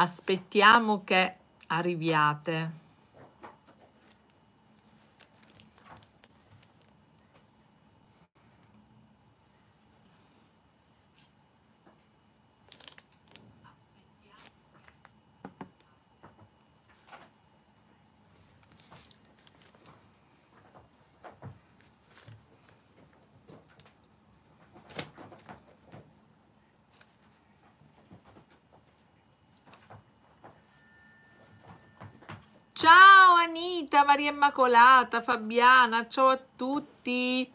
aspettiamo che arriviate. Maria Immacolata, Fabiana, ciao a tutti.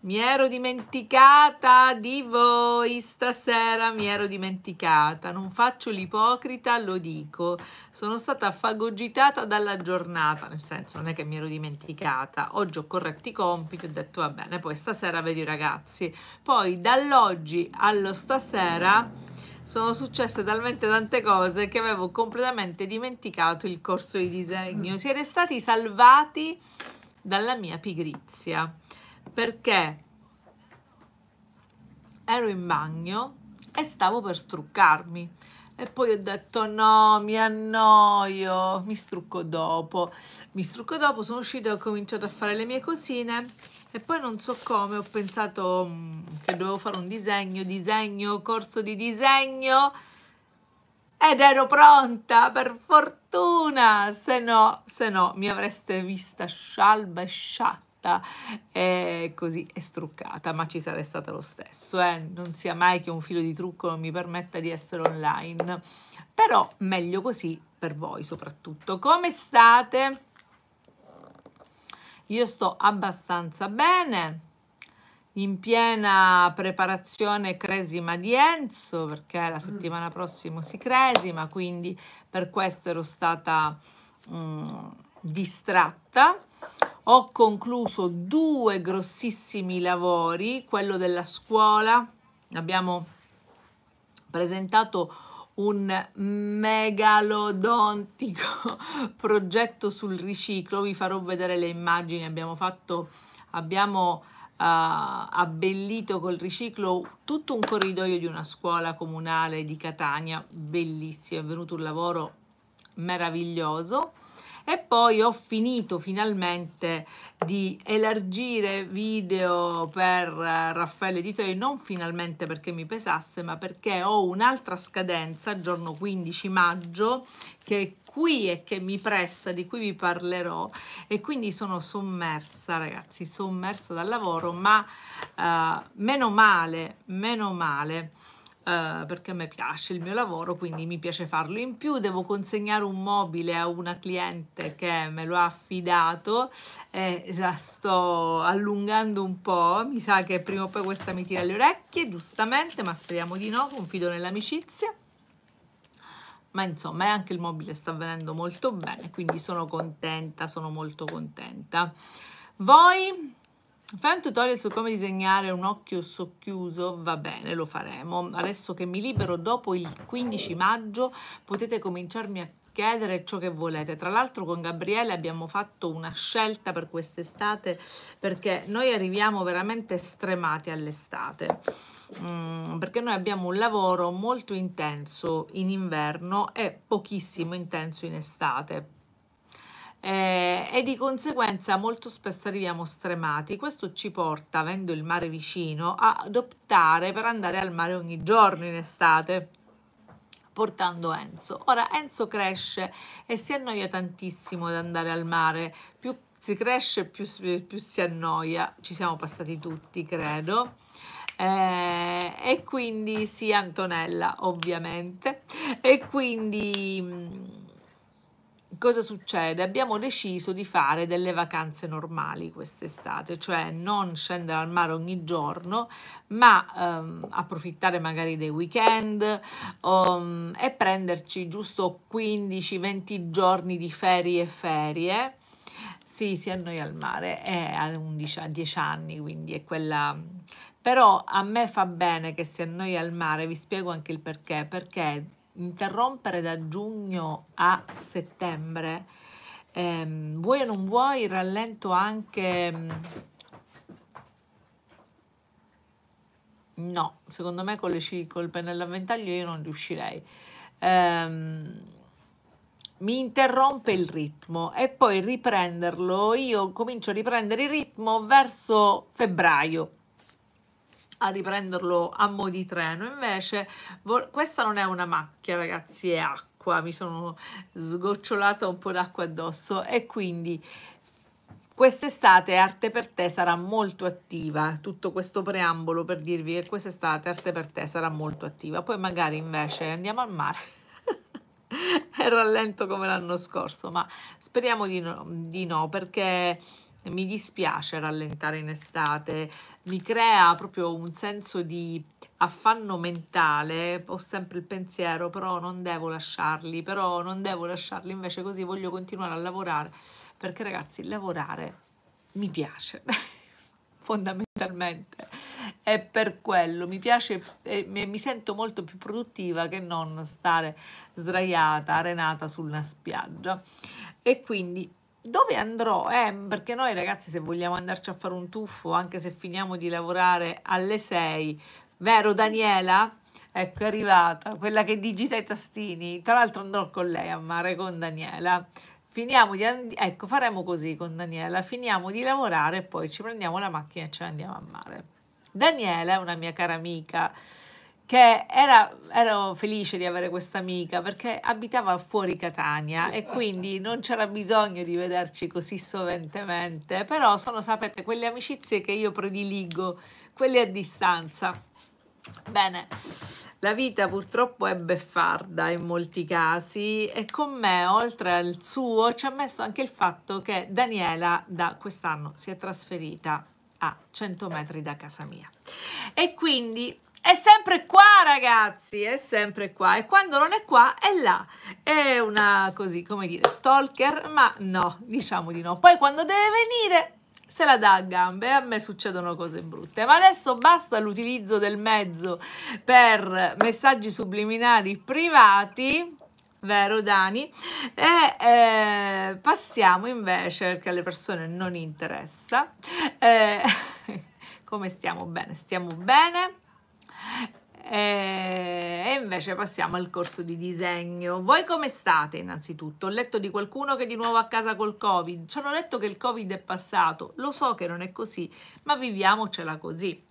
Mi ero dimenticata di voi stasera, mi ero dimenticata, non faccio l'ipocrita, lo dico. Sono stata fagogitata dalla giornata, nel senso non è che mi ero dimenticata. Oggi ho corretto i compiti, ho detto va bene, poi stasera vedo i ragazzi. Poi dall'oggi allo stasera sono successe talmente tante cose che avevo completamente dimenticato il corso di disegno. Siete stati salvati dalla mia pigrizia perché ero in bagno e stavo per struccarmi e poi ho detto no mi annoio mi strucco dopo mi strucco dopo sono uscita e ho cominciato a fare le mie cosine e poi non so come ho pensato mm, che dovevo fare un disegno, disegno, corso di disegno ed ero pronta per fortuna, se no, se no mi avreste vista scialba e sciatta e così e struccata, ma ci sarei stata lo stesso, eh? non sia mai che un filo di trucco non mi permetta di essere online, però meglio così per voi soprattutto. Come state? Io sto abbastanza bene, in piena preparazione cresima di Enzo, perché la mm. settimana prossima si cresima, quindi per questo ero stata mh, mm, distratta. Ho concluso due grossissimi lavori, quello della scuola, abbiamo presentato un un megalodontico progetto sul riciclo, vi farò vedere le immagini, abbiamo fatto, abbiamo Uh, abbellito col riciclo tutto un corridoio di una scuola comunale di Catania, bellissimo, è venuto un lavoro meraviglioso e poi ho finito finalmente di elargire video per eh, Raffaele di Editori, non finalmente perché mi pesasse, ma perché ho un'altra scadenza, giorno 15 maggio, che è qui e che mi pressa, di cui vi parlerò e quindi sono sommersa ragazzi, sommersa dal lavoro, ma uh, meno male, meno male. Uh, perché a me piace il mio lavoro, quindi mi piace farlo. In più devo consegnare un mobile a una cliente che me lo ha affidato e eh, la sto allungando un po', mi sa che prima o poi questa mi tira le orecchie, giustamente, ma speriamo di no, confido nell'amicizia. Ma insomma, eh, anche il mobile sta venendo molto bene, quindi sono contenta, sono molto contenta. Voi Fai un tutorial su come disegnare un occhio socchiuso? Va bene, lo faremo. Adesso che mi libero dopo il 15 maggio potete cominciarmi a chiedere ciò che volete. Tra l'altro con Gabriele abbiamo fatto una scelta per quest'estate perché noi arriviamo veramente stremati all'estate. Mm, perché noi abbiamo un lavoro molto intenso in inverno e pochissimo intenso in estate eh, e di conseguenza molto spesso arriviamo stremati. Questo ci porta, avendo il mare vicino, ad optare per andare al mare ogni giorno in estate portando Enzo. Ora Enzo cresce e si annoia tantissimo ad andare al mare, più si cresce più, più si annoia, ci siamo passati tutti credo. Eh, e quindi sì Antonella ovviamente e quindi mm, cosa succede? Abbiamo deciso di fare delle vacanze normali quest'estate, cioè non scendere al mare ogni giorno, ma ehm, approfittare magari dei weekend um, e prenderci giusto 15-20 giorni di ferie e ferie. Sì, sì, a noi al mare è a, 11, a 10 anni, quindi è quella però a me fa bene che si annoia al mare, vi spiego anche il perché, perché interrompere da giugno a settembre, ehm, vuoi o non vuoi, rallento anche... Mm, no, secondo me con, le, con il pennello a ventaglio io non riuscirei. Ehm, mi interrompe il ritmo e poi riprenderlo, io comincio a riprendere il ritmo verso febbraio a riprenderlo a mo' di treno. Invece questa non è una macchia, ragazzi, è acqua. Mi sono sgocciolata un po' d'acqua addosso e quindi quest'estate Arte per te sarà molto attiva. Tutto questo preambolo per dirvi che quest'estate Arte per te sarà molto attiva. Poi magari invece andiamo al mare e rallento come l'anno scorso, ma speriamo di no, di no perché mi dispiace rallentare in estate, mi crea proprio un senso di affanno mentale, ho sempre il pensiero però non devo lasciarli, però non devo lasciarli, invece così voglio continuare a lavorare, perché ragazzi lavorare mi piace fondamentalmente è per quello mi piace eh, mi sento molto più produttiva che non stare sdraiata arenata sulla spiaggia e quindi dove andrò? Eh, perché noi ragazzi se vogliamo andarci a fare un tuffo, anche se finiamo di lavorare alle 6, vero Daniela? Ecco, è arrivata, quella che digita i tastini. Tra l'altro andrò con lei a mare, con Daniela. Finiamo di, ecco, faremo così con Daniela, finiamo di lavorare e poi ci prendiamo la macchina e ce ne andiamo a mare. Daniela è una mia cara amica, che era, ero felice di avere questa amica perché abitava fuori Catania e quindi non c'era bisogno di vederci così soventemente, però sono, sapete, quelle amicizie che io prediligo, quelle a distanza. Bene, la vita purtroppo è beffarda in molti casi e con me, oltre al suo, ci ha messo anche il fatto che Daniela da quest'anno si è trasferita a 100 metri da casa mia. E quindi è sempre qua ragazzi, è sempre qua e quando non è qua è là. È una così, come dire, stalker, ma no, diciamo di no. Poi quando deve venire se la dà a gambe a me succedono cose brutte. Ma adesso basta l'utilizzo del mezzo per messaggi subliminali privati vero Dani? E eh, passiamo invece, perché alle persone non interessa, eh, come stiamo bene? Stiamo bene? E invece passiamo al corso di disegno. Voi come state innanzitutto? Ho letto di qualcuno che è di nuovo a casa col Covid. Ci hanno detto che il Covid è passato. Lo so che non è così, ma viviamocela così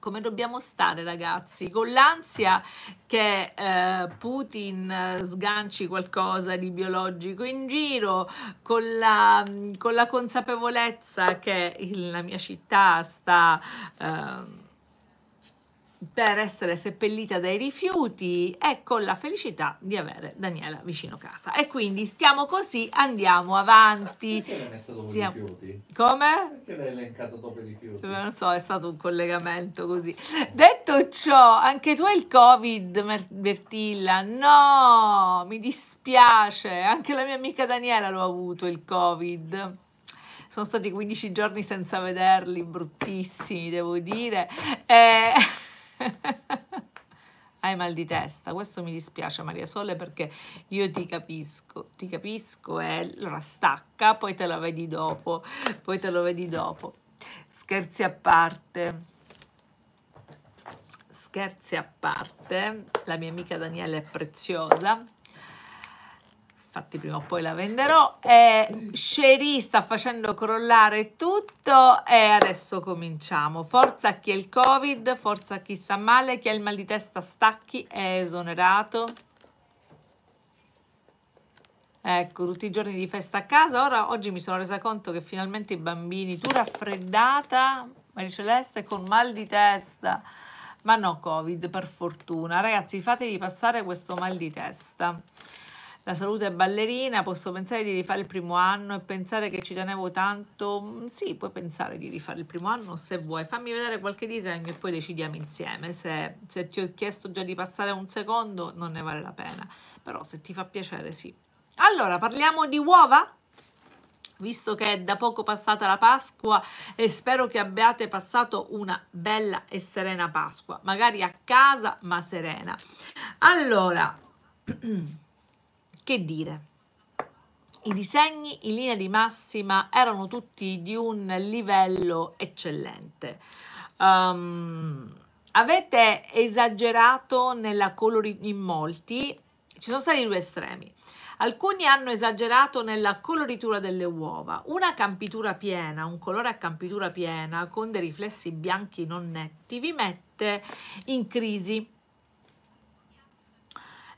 come dobbiamo stare ragazzi con l'ansia che eh, Putin sganci qualcosa di biologico in giro con la, con la consapevolezza che la mia città sta eh, per essere seppellita dai rifiuti e con la felicità di avere Daniela vicino casa. E quindi stiamo così, andiamo avanti. Perché l'hai messa dopo Siamo... i rifiuti? Come? Perché l'hai elencato dopo i rifiuti? Non so, è stato un collegamento così. Detto ciò, anche tu hai il Covid, Bertilla? No, mi dispiace. Anche la mia amica Daniela l'ho avuto il Covid sono stati 15 giorni senza vederli, bruttissimi devo dire. Eh, hai mal di testa, questo mi dispiace Maria Sole perché io ti capisco, ti capisco e eh. allora stacca, poi te la vedi dopo, poi te lo vedi dopo. Scherzi a parte, scherzi a parte, la mia amica Daniela è preziosa, infatti prima o poi la venderò. Eh, Sherry sta facendo crollare tutto e adesso cominciamo. Forza a chi ha il covid, forza a chi sta male, chi ha il mal di testa stacchi, è esonerato. Ecco, tutti i giorni di festa a casa. Ora, oggi mi sono resa conto che finalmente i bambini, tu raffreddata, Celeste, con mal di testa. Ma no, Covid, per fortuna. Ragazzi, fatevi passare questo mal di testa la salute è ballerina, posso pensare di rifare il primo anno e pensare che ci tenevo tanto. Mm, sì, puoi pensare di rifare il primo anno se vuoi. Fammi vedere qualche disegno e poi decidiamo insieme. Se, se ti ho chiesto già di passare a un secondo non ne vale la pena, però se ti fa piacere sì. Allora, parliamo di uova? visto che è da poco passata la Pasqua e spero che abbiate passato una bella e serena Pasqua, magari a casa ma serena. Allora, Che dire? I disegni in linea di massima erano tutti di un livello eccellente. Um, avete esagerato nella colori in molti, ci sono stati due estremi. Alcuni hanno esagerato nella coloritura delle uova, una campitura piena, un colore a campitura piena con dei riflessi bianchi non netti vi mette in crisi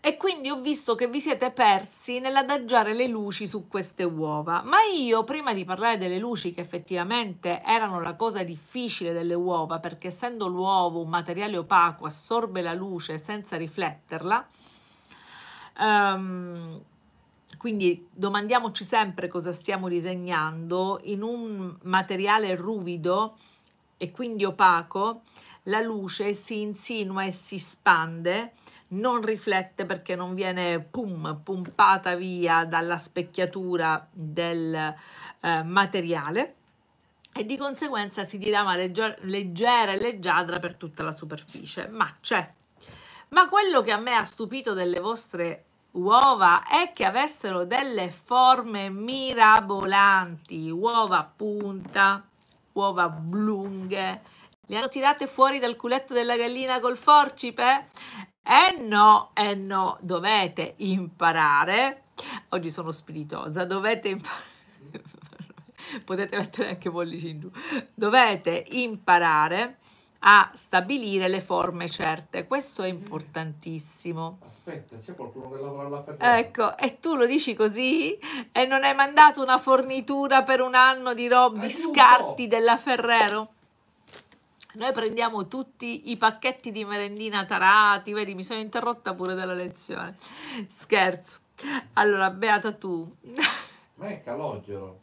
e quindi ho visto che vi siete persi nell'adagiare le luci su queste uova. Ma io, prima di parlare delle luci, che effettivamente erano la cosa difficile delle uova, perché essendo l'uovo un materiale opaco, assorbe la luce senza rifletterla, um, quindi domandiamoci sempre cosa stiamo disegnando in un materiale ruvido e quindi opaco, la luce si insinua e si spande non riflette perché non viene pum, pumpata via dalla specchiatura del eh, materiale e di conseguenza si dirama leggera e leggiadra per tutta la superficie, ma c'è. Ma quello che a me ha stupito delle vostre uova è che avessero delle forme mirabolanti, uova a punta, uova blunghe. Le hanno tirate fuori dal culetto della gallina col forcipe? Eh no, eh no, dovete imparare. Oggi sono spiritosa, dovete imparare. Potete mettere anche pollici in giù. Dovete imparare a stabilire le forme certe. Questo è mm. importantissimo. Aspetta, c'è qualcuno che lavora alla Ferrari. Ecco, e tu lo dici così? E non hai mandato una fornitura per un anno di, rob- di scarti della Ferrero? Noi prendiamo tutti i pacchetti di merendina tarati, vedi mi sono interrotta pure dalla lezione. Scherzo. Allora, Beata tu. Ma è calogero.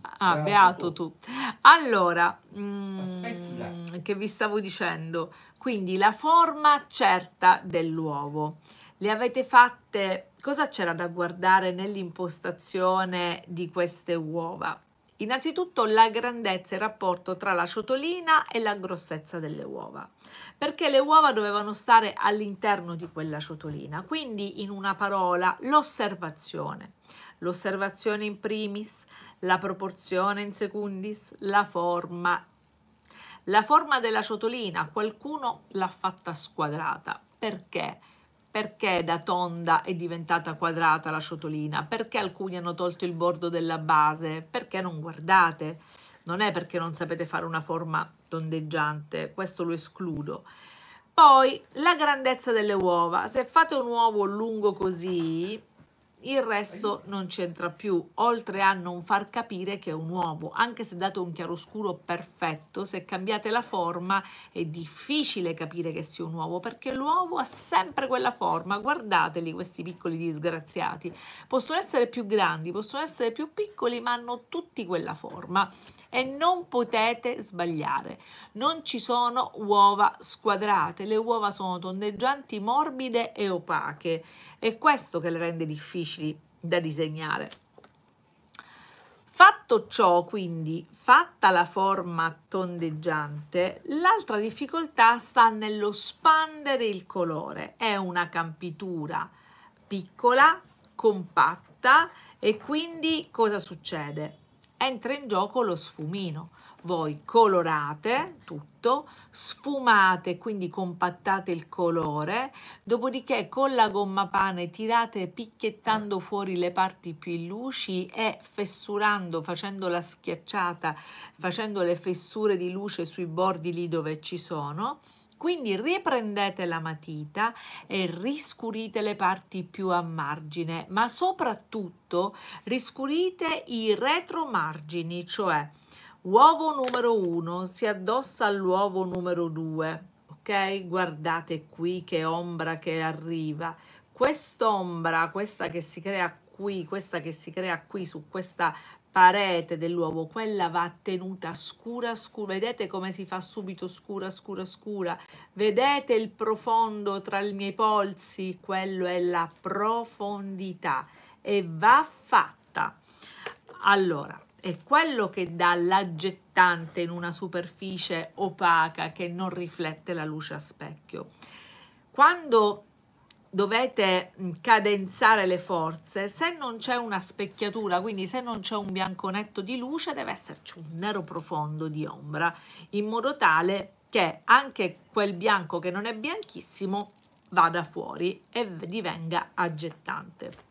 Ah, beato, beato tu. tu. Allora, mh, mm, che vi stavo dicendo, quindi la forma certa dell'uovo. Le avete fatte, cosa c'era da guardare nell'impostazione di queste uova? Innanzitutto la grandezza e il rapporto tra la ciotolina e la grossezza delle uova, perché le uova dovevano stare all'interno di quella ciotolina, quindi in una parola l'osservazione, l'osservazione in primis, la proporzione in secundis, la forma. La forma della ciotolina qualcuno l'ha fatta squadrata, perché? Perché da tonda è diventata quadrata la ciotolina? Perché alcuni hanno tolto il bordo della base? Perché non guardate? Non è perché non sapete fare una forma tondeggiante, questo lo escludo. Poi la grandezza delle uova, se fate un uovo lungo così, il resto non c'entra più, oltre a non far capire che è un uovo. Anche se date un chiaroscuro perfetto, se cambiate la forma è difficile capire che sia un uovo, perché l'uovo ha sempre quella forma. Guardateli questi piccoli disgraziati. Possono essere più grandi, possono essere più piccoli, ma hanno tutti quella forma. E non potete sbagliare. Non ci sono uova squadrate. Le uova sono tondeggianti, morbide e opache. È questo che le rende difficili difficili da disegnare. Fatto ciò, quindi, fatta la forma tondeggiante, l'altra difficoltà sta nello spandere il colore. È una campitura piccola, compatta e quindi cosa succede? Entra in gioco lo sfumino voi colorate tutto, sfumate, quindi compattate il colore, dopodiché con la gomma pane tirate picchiettando fuori le parti più luci e fessurando, facendo la schiacciata, facendo le fessure di luce sui bordi lì dove ci sono. Quindi riprendete la matita e riscurite le parti più a margine, ma soprattutto riscurite i retromargini, cioè Uovo numero 1 si addossa all'uovo numero 2, ok? Guardate qui che ombra che arriva. Quest'ombra, questa che si crea qui, questa che si crea qui su questa parete dell'uovo, quella va tenuta scura scura, vedete come si fa subito scura scura scura, vedete il profondo tra i miei polsi, quello è la profondità e va fatta. Allora, è quello che dà l'aggettante in una superficie opaca che non riflette la luce a specchio. Quando dovete mm, cadenzare le forze, se non c'è una specchiatura, quindi se non c'è un bianco netto di luce, deve esserci un nero profondo di ombra, in modo tale che anche quel bianco che non è bianchissimo vada fuori e divenga aggettante.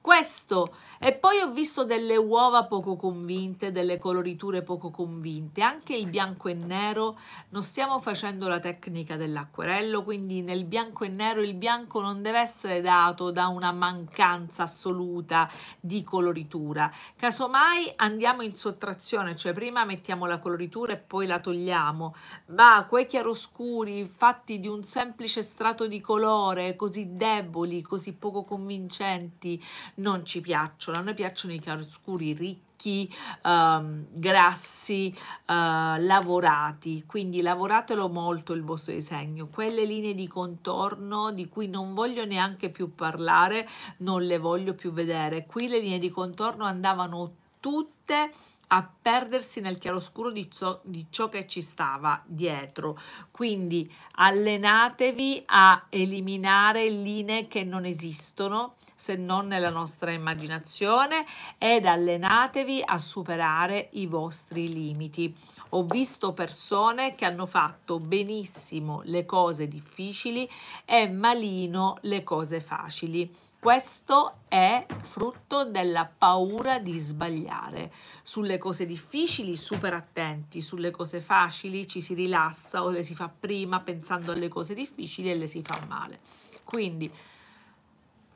Questo e poi ho visto delle uova poco convinte, delle coloriture poco convinte, anche il bianco e nero, non stiamo facendo la tecnica dell'acquerello, quindi nel bianco e nero il bianco non deve essere dato da una mancanza assoluta di coloritura, casomai andiamo in sottrazione, cioè prima mettiamo la coloritura e poi la togliamo, ma quei chiaroscuri fatti di un semplice strato di colore, così deboli, così poco convincenti, non ci piacciono piacciono, a noi piacciono i chiaroscuri ricchi, ehm, grassi, eh, lavorati, quindi lavoratelo molto il vostro disegno, quelle linee di contorno di cui non voglio neanche più parlare, non le voglio più vedere, qui le linee di contorno andavano tutte a perdersi nel chiaroscuro di ciò, di ciò che ci stava dietro. Quindi allenatevi a eliminare linee che non esistono, se non nella nostra immaginazione ed allenatevi a superare i vostri limiti. Ho visto persone che hanno fatto benissimo le cose difficili e malino le cose facili. Questo è frutto della paura di sbagliare. Sulle cose difficili super attenti, sulle cose facili ci si rilassa o le si fa prima pensando alle cose difficili e le si fa male. Quindi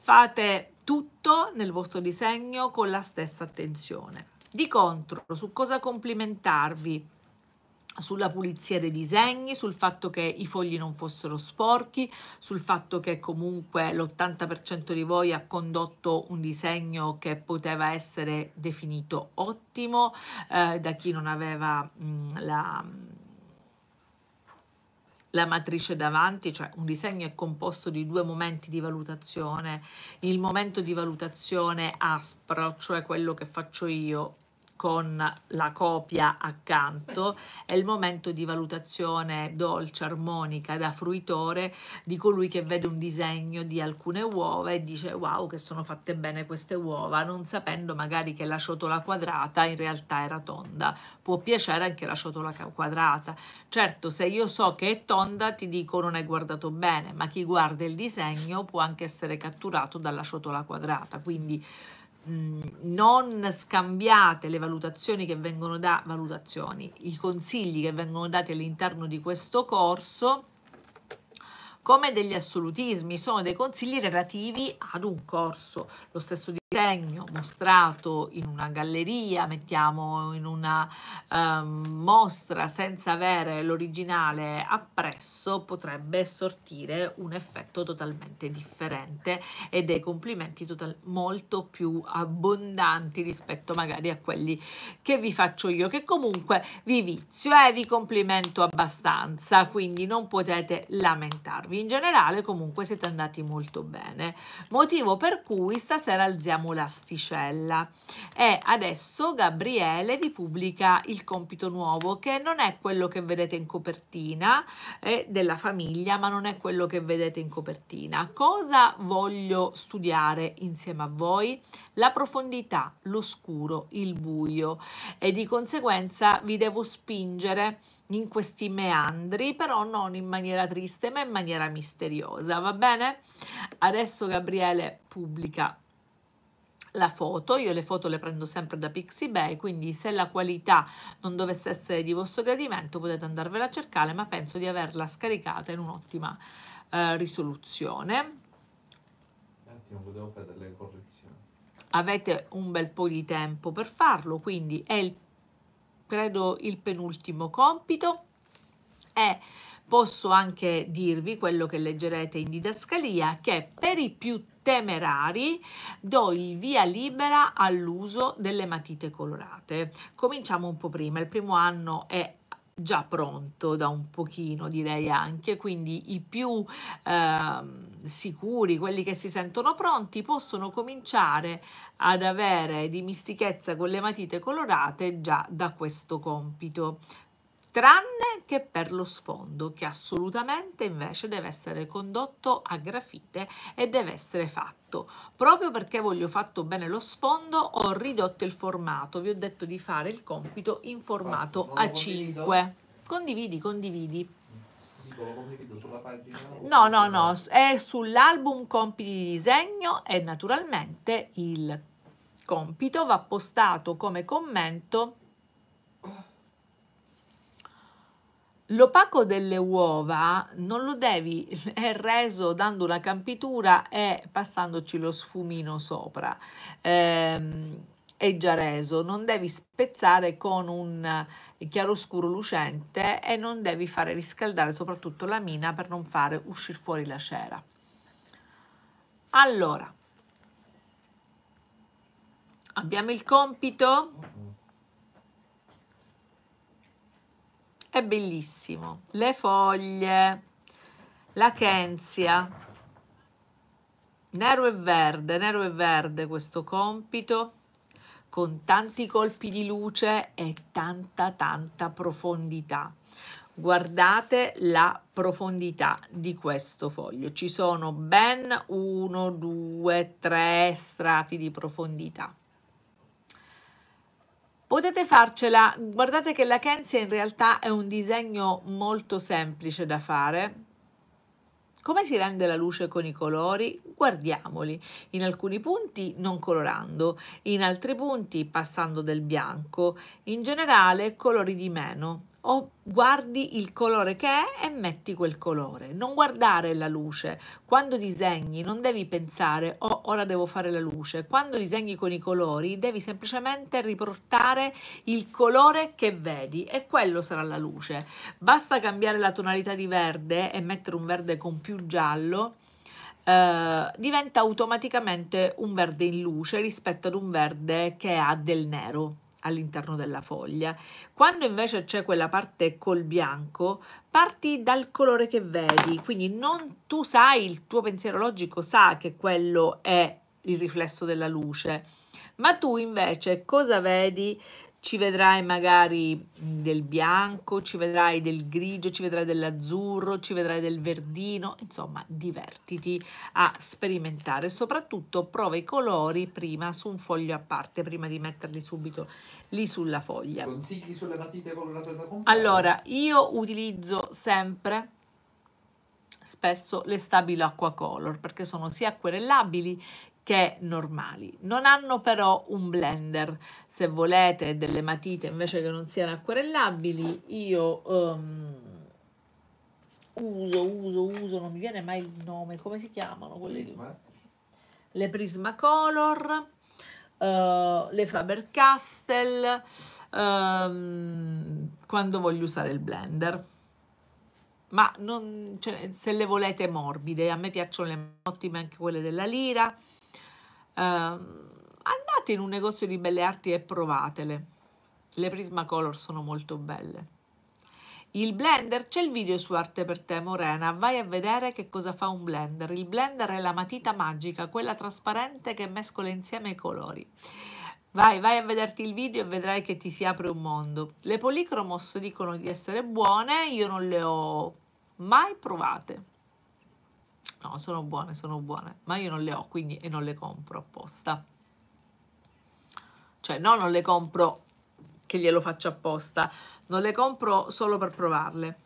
Fate tutto nel vostro disegno con la stessa attenzione. Di contro, su cosa complimentarvi? sulla pulizia dei disegni, sul fatto che i fogli non fossero sporchi, sul fatto che comunque l'80% di voi ha condotto un disegno che poteva essere definito ottimo eh, da chi non aveva mh, mm, la la matrice davanti, cioè un disegno è composto di due momenti di valutazione, il momento di valutazione aspro, cioè quello che faccio io con la copia accanto è il momento di valutazione dolce, armonica da fruitore di colui che vede un disegno di alcune uova e dice wow che sono fatte bene queste uova non sapendo magari che la ciotola quadrata in realtà era tonda può piacere anche la ciotola quadrata certo se io so che è tonda ti dico non hai guardato bene ma chi guarda il disegno può anche essere catturato dalla ciotola quadrata quindi Mm, non scambiate le valutazioni che vengono da valutazioni, i consigli che vengono dati all'interno di questo corso come degli assolutismi, sono dei consigli relativi ad un corso. Lo stesso disegno mostrato in una galleria, mettiamo in una eh, mostra senza avere l'originale appresso, potrebbe sortire un effetto totalmente differente e dei complimenti molto più abbondanti rispetto magari a quelli che vi faccio io, che comunque vi vizio e vi complimento abbastanza, quindi non potete lamentarvi. In generale comunque siete andati molto bene, motivo per cui stasera alziamo abbiamo l'asticella e adesso Gabriele vi pubblica il compito nuovo che non è quello che vedete in copertina eh, della famiglia ma non è quello che vedete in copertina cosa voglio studiare insieme a voi la profondità l'oscuro il buio e di conseguenza vi devo spingere in questi meandri, però non in maniera triste, ma in maniera misteriosa, va bene? Adesso Gabriele pubblica la foto, io le foto le prendo sempre da Pixibay, quindi se la qualità non dovesse essere di vostro gradimento potete andarvela a cercare, ma penso di averla scaricata in un'ottima eh, risoluzione. attimo, potevo fare delle correzioni. Avete un bel po' di tempo per farlo, quindi è il, credo il penultimo compito. È posso anche dirvi quello che leggerete in didascalia che per i più temerari, do il via libera all'uso delle matite colorate. Cominciamo un po' prima, il primo anno è già pronto da un pochino direi anche quindi i più eh, sicuri quelli che si sentono pronti possono cominciare ad avere dimistichezza con le matite colorate già da questo compito tranne che per lo sfondo che assolutamente invece deve essere condotto a grafite e deve essere fatto proprio perché voglio fatto bene lo sfondo ho ridotto il formato vi ho detto di fare il compito in formato A5 ah, condividi condividi No, no, no, è sull'album compiti di disegno e naturalmente il compito va postato come commento L'opaco delle uova non lo devi, è reso dando una campitura e passandoci lo sfumino sopra. Ehm, è già reso, non devi spezzare con un chiaroscuro lucente e non devi fare riscaldare soprattutto la mina per non fare uscire fuori la cera. Allora, abbiamo il compito è bellissimo. Le foglie, la Kenzia, nero e verde, nero e verde questo compito con tanti colpi di luce e tanta tanta profondità. Guardate la profondità di questo foglio. Ci sono ben 1, 2, 3 strati di profondità. Potete farcela, guardate che la Kenzie in realtà è un disegno molto semplice da fare. Come si rende la luce con i colori? Guardiamoli, in alcuni punti non colorando, in altri punti passando del bianco, in generale colori di meno o guardi il colore che è e metti quel colore. Non guardare la luce. Quando disegni non devi pensare oh, ora devo fare la luce. Quando disegni con i colori devi semplicemente riportare il colore che vedi e quello sarà la luce. Basta cambiare la tonalità di verde e mettere un verde con più giallo. Uh, diventa automaticamente un verde in luce rispetto ad un verde che ha del nero all'interno della foglia. Quando invece c'è quella parte col bianco, parti dal colore che vedi, quindi non tu sai, il tuo pensiero logico sa che quello è il riflesso della luce, ma tu invece cosa vedi? ci vedrai magari del bianco, ci vedrai del grigio, ci vedrai dell'azzurro, ci vedrai del verdino, insomma divertiti a sperimentare, soprattutto prova i colori prima su un foglio a parte, prima di metterli subito lì sulla foglia. Consigli sulle matite colorate da comprare? Allora, io utilizzo sempre spesso le stabili acqua color perché sono sia acquerellabili che normali. Non hanno però un blender, se volete delle matite invece che non siano acquerellabili, io um, uso, uso, uso, non mi viene mai il nome, come si chiamano quelle Prisma. Le Prismacolor, uh, eh, le Faber-Castell, um, ehm, quando voglio usare il blender ma non, cioè, se le volete morbide, a me piacciono ottime anche quelle della lira, Ehm, andate in un negozio di belle arti e provatele. Le Prismacolor sono molto belle. Il blender, c'è il video su Arte per te Morena, vai a vedere che cosa fa un blender. Il blender è la matita magica, quella trasparente che mescola insieme i colori. Vai, vai a vederti il video e vedrai che ti si apre un mondo. Le Polychromos dicono di essere buone, io non le ho mai provate. No, sono buone, sono buone, ma io non le ho quindi e non le compro apposta. Cioè, no, non le compro che glielo faccio apposta, non le compro solo per provarle.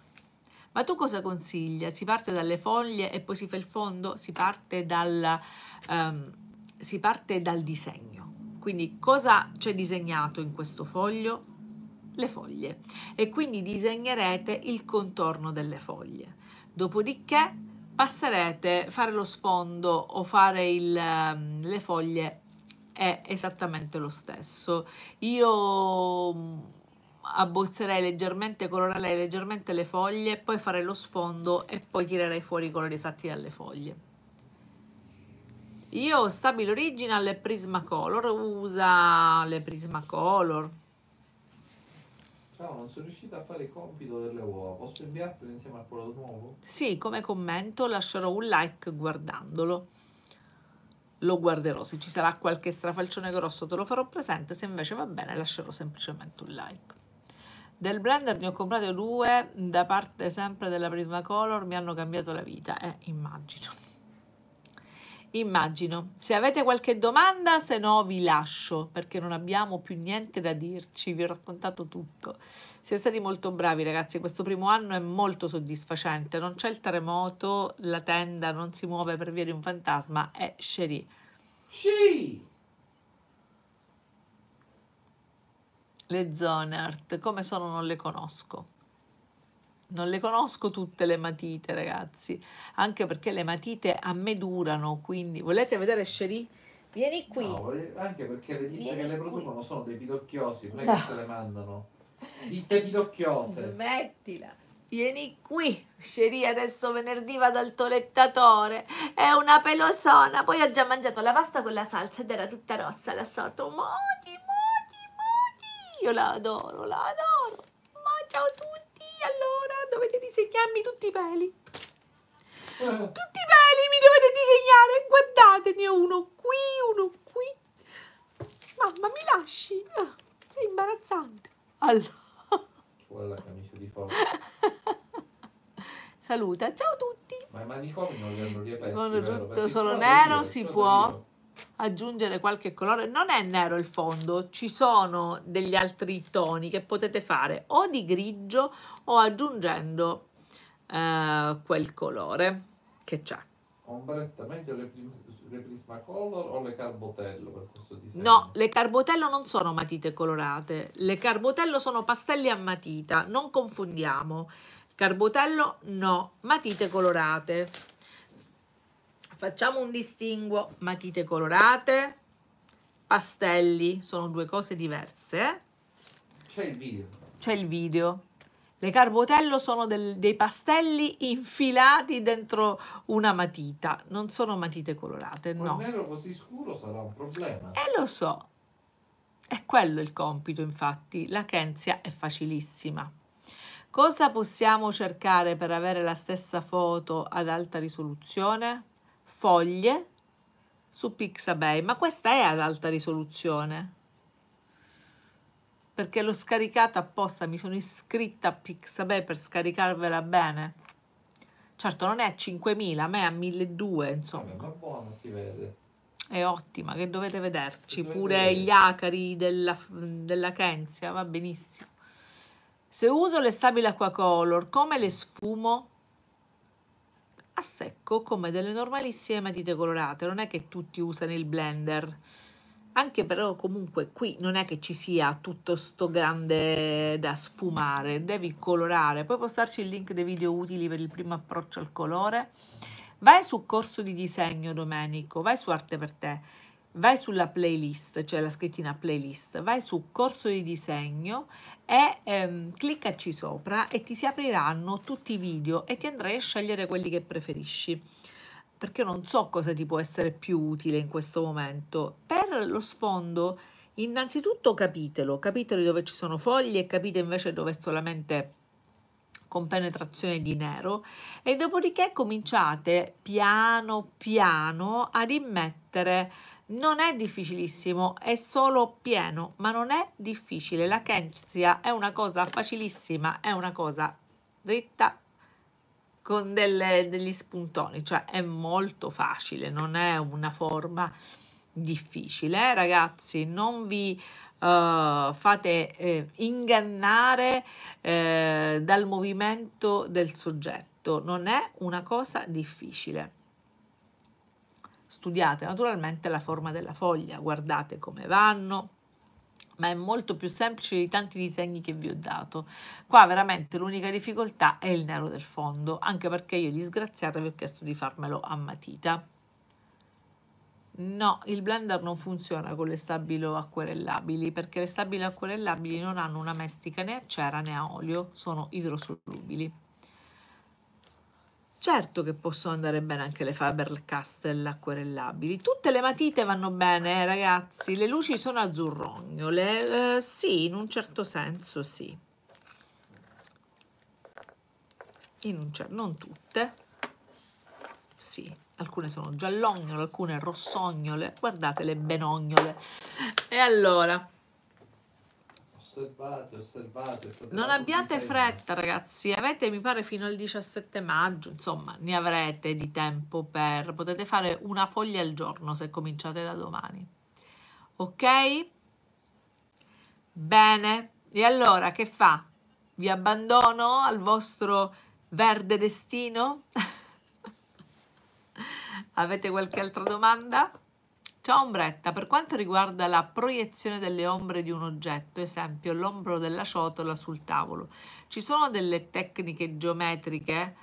Ma tu cosa consiglia? Si parte dalle foglie e poi si fa il fondo? Si parte, dalla, um, ehm, si parte dal disegno. Quindi cosa c'è disegnato in questo foglio? Le foglie. E quindi disegnerete il contorno delle foglie. Dopodiché passerete, fare lo sfondo o fare il, ehm, le foglie è esattamente lo stesso. Io mm, abbozzerei leggermente, colorerei leggermente le foglie, poi fare lo sfondo e poi tirerei fuori i colori esatti dalle foglie. Io Stabile Original e Prismacolor, usa le Prismacolor, Ciao, non sono riuscita a fare il compito delle uova. Posso inviartelo insieme a quello nuovo? Sì, come commento lascerò un like guardandolo. Lo guarderò. Se ci sarà qualche strafalcione grosso te lo farò presente. Se invece va bene lascerò semplicemente un like. Del blender ne ho comprate due da parte sempre della Prismacolor. Mi hanno cambiato la vita. Eh, immagino immagino. Se avete qualche domanda, se no vi lascio perché non abbiamo più niente da dirci, vi ho raccontato tutto. Siete stati molto bravi ragazzi, questo primo anno è molto soddisfacente, non c'è il terremoto, la tenda non si muove per via di un fantasma, è Sherry. Sì! Le zone art, come sono non le conosco non le conosco tutte le matite, ragazzi, anche perché le matite a me durano, quindi volete vedere Sherry? Vieni qui. No, anche perché le ditte che le producono qui. sono dei pidocchiosi, non è che te le mandano. Ditte pidocchiose. Smettila. Vieni qui, Sherry, adesso venerdì vado al tolettatore. È una pelosona. Poi ho già mangiato la pasta con la salsa ed era tutta rossa là sotto. Moti, mochi, mochi, Io la adoro, la adoro. Ma ciao a tutti allora dovete disegnarmi tutti i peli. Eh. Tutti i peli mi dovete disegnare. Guardatene uno qui, uno qui. Mamma, mi lasci? Ah, sei imbarazzante. Allora. Quella camicia di forza. Saluta, ciao a tutti. Ma i manicomi non li hanno riaperti. Sono tutto solo nero, si può aggiungere qualche colore non è nero il fondo ci sono degli altri toni che potete fare o di grigio o aggiungendo eh, quel colore che c'è ombretta meglio le, le Prismacolor o le Carbotello per questo disegno? No, le Carbotello non sono matite colorate, le Carbotello sono pastelli a matita, non confondiamo. Carbotello no, matite colorate facciamo un distinguo matite colorate pastelli sono due cose diverse c'è il video c'è il video le carbotello sono del, dei pastelli infilati dentro una matita non sono matite colorate Con no il nero così scuro sarà un problema e eh, lo so è quello il compito infatti la Kenzia è facilissima cosa possiamo cercare per avere la stessa foto ad alta risoluzione? foglie su Pixabay, ma questa è ad alta risoluzione perché l'ho scaricata apposta, mi sono iscritta a Pixabay per scaricarvela bene. Certo non è a 5000, ma è a 1200, insomma. Ma buona si vede. È ottima, che dovete vederci, che pure dovete gli acari della, della Kenzia, va benissimo. Se uso le stabile acqua come le sfumo? a secco come delle normalissime matite colorate, non è che tutti usano il blender. Anche però comunque qui non è che ci sia tutto sto grande da sfumare, devi colorare. Puoi postarci il link dei video utili per il primo approccio al colore. Vai su corso di disegno Domenico, vai su Arte per te vai sulla playlist, cioè la scrittina playlist, vai su corso di disegno e ehm, cliccaci sopra e ti si apriranno tutti i video e ti andrai a scegliere quelli che preferisci perché non so cosa ti può essere più utile in questo momento. Per lo sfondo, innanzitutto capitelo, capitelo dove ci sono foglie e capite invece dove è solamente con penetrazione di nero e dopodiché cominciate piano piano ad immettere non è difficilissimo, è solo pieno, ma non è difficile. La kenzia è una cosa facilissima, è una cosa dritta con delle, degli spuntoni, cioè è molto facile, non è una forma difficile. Eh, ragazzi, non vi uh, fate eh, ingannare eh, dal movimento del soggetto, non è una cosa difficile. Studiate naturalmente la forma della foglia, guardate come vanno, ma è molto più semplice di tanti disegni che vi ho dato. Qua veramente l'unica difficoltà è il nero del fondo, anche perché io disgraziata vi ho chiesto di farmelo a matita. No, il blender non funziona con le stabilo acquerellabili perché le stabilo acquerellabili non hanno una mestica né a cera né a olio, sono idrosolubili. Certo che possono andare bene anche le Faber-Castell acquerellabili. Tutte le matite vanno bene, eh, ragazzi. Le luci sono azzurrognole. Eh, sì, in un certo senso sì. Cer non tutte. Sì, alcune sono giallognole, alcune rossognole. Guardate le benognole. E allora osservate, osservate. Non abbiate fretta, ragazzi. Avete, mi pare, fino al 17 maggio, insomma, ne avrete di tempo per... Potete fare una foglia al giorno se cominciate da domani. Ok? Bene. E allora, che fa? Vi abbandono al vostro verde destino? Avete qualche altra domanda? Ciao ombretta, per quanto riguarda la proiezione delle ombre di un oggetto, esempio l'ombro della ciotola sul tavolo, ci sono delle tecniche geometriche?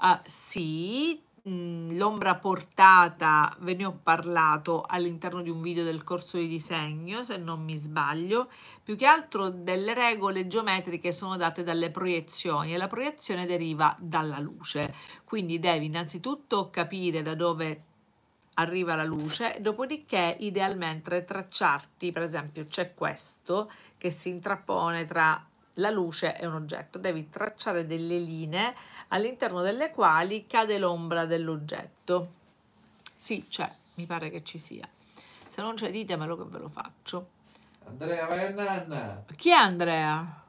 Uh, sì, mm, l'ombra portata ve ne ho parlato all'interno di un video del corso di disegno se non mi sbaglio più che altro delle regole geometriche sono date dalle proiezioni e la proiezione deriva dalla luce quindi devi innanzitutto capire da dove arriva la luce, dopodiché idealmente tracciarti, per esempio c'è questo che si intrappone tra la luce e un oggetto, devi tracciare delle linee all'interno delle quali cade l'ombra dell'oggetto. Sì, c'è, mi pare che ci sia. Se non c'è ditemelo che ve lo faccio. Andrea, vai a nanna. Chi è Andrea?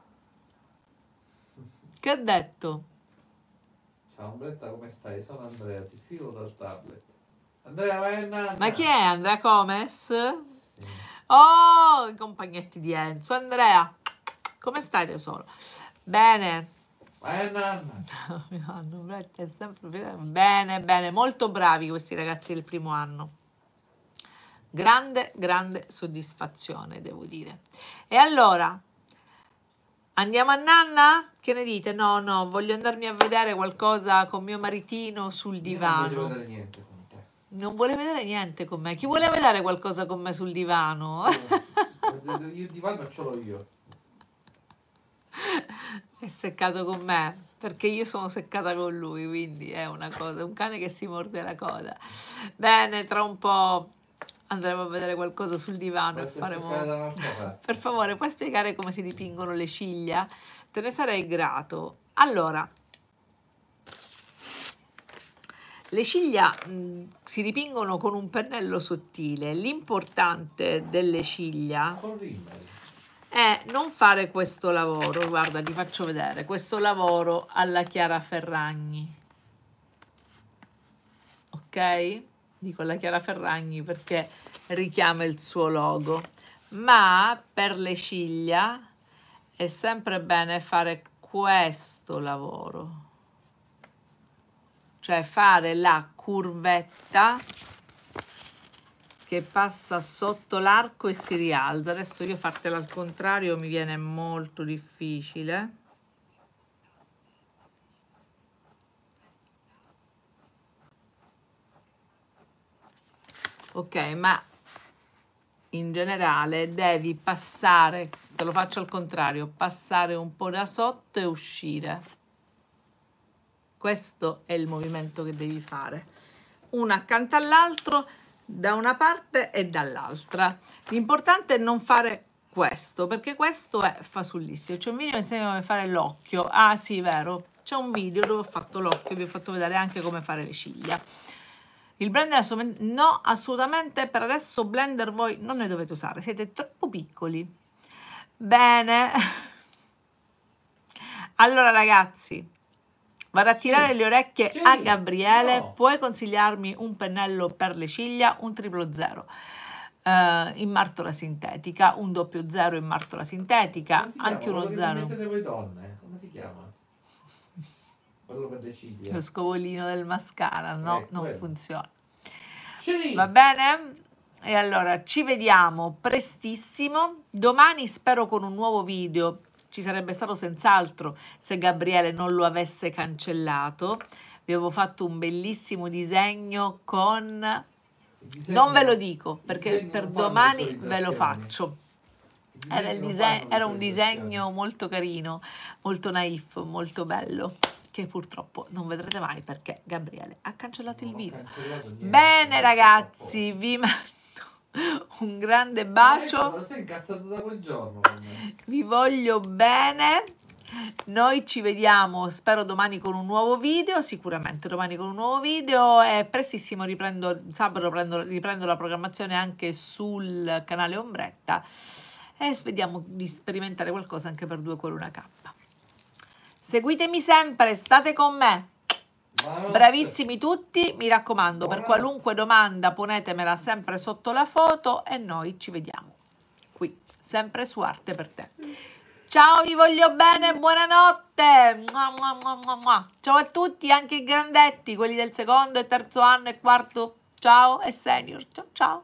Che ha detto? Ciao Ombretta, come stai? Sono Andrea, ti scrivo dal tablet. Andrea Venna. Ma chi è Andrea Comes? Oh, i compagnetti di Enzo. Andrea, come stai solo? Bene. Bene, bene, molto bravi questi ragazzi del primo anno. Grande, grande soddisfazione, devo dire. E allora, andiamo a Nanna? Che ne dite? No, no, voglio andarmi a vedere qualcosa con mio maritino sul divano. non voglio vedere niente. Non vuole vedere niente con me. Chi vuole vedere qualcosa con me sul divano? Eh, il divano ce l'ho io. È seccato con me perché io sono seccata con lui, quindi è una cosa, un cane che si morde la coda. Bene, tra un po' andremo a vedere qualcosa sul divano Puoi e faremo... per favore, puoi spiegare come si dipingono le ciglia? Te ne sarei grato. Allora, le ciglia mh, mm, si dipingono con un pennello sottile. L'importante delle ciglia è non fare questo lavoro. Guarda, vi faccio vedere. Questo lavoro alla Chiara Ferragni. Ok? Dico la Chiara Ferragni perché richiama il suo logo. Ma per le ciglia è sempre bene fare questo lavoro cioè fare la curvetta che passa sotto l'arco e si rialza. Adesso io fartela al contrario mi viene molto difficile. Ok, ma in generale devi passare, te lo faccio al contrario, passare un po' da sotto e uscire. Questo è il movimento che devi fare. Uno accanto all'altro, da una parte e dall'altra. L'importante è non fare questo, perché questo è fasullissimo. C'è un video che insegna come fare l'occhio. Ah sì, vero. C'è un video dove ho fatto l'occhio, vi ho fatto vedere anche come fare le ciglia. Il blender no, assolutamente per adesso blender voi non ne dovete usare, siete troppo piccoli. Bene. Allora ragazzi, Vado a tirare le orecchie a Gabriele. Puoi consigliarmi un pennello per le ciglia? Un triplo zero. Uh, in martola sintetica, un doppio zero in martola sintetica, anche uno zero. Come si chiama? Quello per le ciglia. Lo scovolino del mascara, no, eh, non funziona. Va bene? E allora ci vediamo prestissimo. Domani spero con un nuovo video ci sarebbe stato senz'altro se Gabriele non lo avesse cancellato. Vi avevo fatto un bellissimo disegno con... Disegno, non ve lo dico perché per domani ve lo faccio. Era, era un disegno molto carino, molto naif, molto bello che purtroppo non vedrete mai perché Gabriele ha cancellato il video. Cancellato Bene ragazzi, vi mando... un grande bacio. Eh, sei incazzato da quel giorno. Vi voglio bene. Noi ci vediamo, spero domani con un nuovo video, sicuramente domani con un nuovo video e prestissimo riprendo, sabato prendo, riprendo la programmazione anche sul canale Ombretta e vediamo di sperimentare qualcosa anche per due con una K. Seguitemi sempre, state con me. Bravissimi tutti, mi raccomando, per qualunque domanda ponetemela sempre sotto la foto e noi ci vediamo qui, sempre su Arte per te. Ciao, vi voglio bene, buonanotte! Ciao a tutti, anche i grandetti, quelli del secondo e terzo anno e quarto. Ciao e senior, ciao ciao!